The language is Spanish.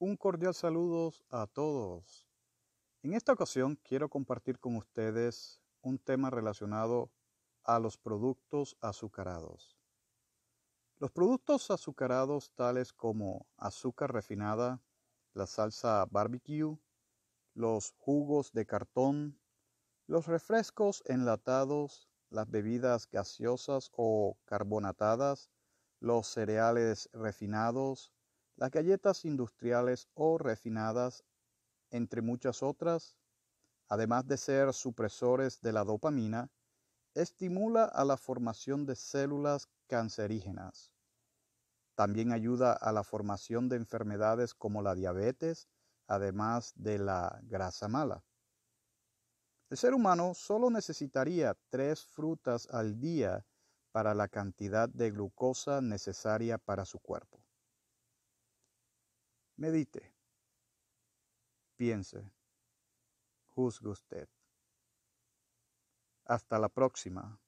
Un cordial saludo a todos. En esta ocasión quiero compartir con ustedes un tema relacionado a los productos azucarados. Los productos azucarados tales como azúcar refinada, la salsa barbecue, los jugos de cartón, los refrescos enlatados, las bebidas gaseosas o carbonatadas, los cereales refinados, las galletas industriales o refinadas, entre muchas otras, además de ser supresores de la dopamina, estimula a la formación de células cancerígenas. También ayuda a la formación de enfermedades como la diabetes, además de la grasa mala. El ser humano solo necesitaría tres frutas al día para la cantidad de glucosa necesaria para su cuerpo. Medite, piense, juzgue usted. Hasta la próxima.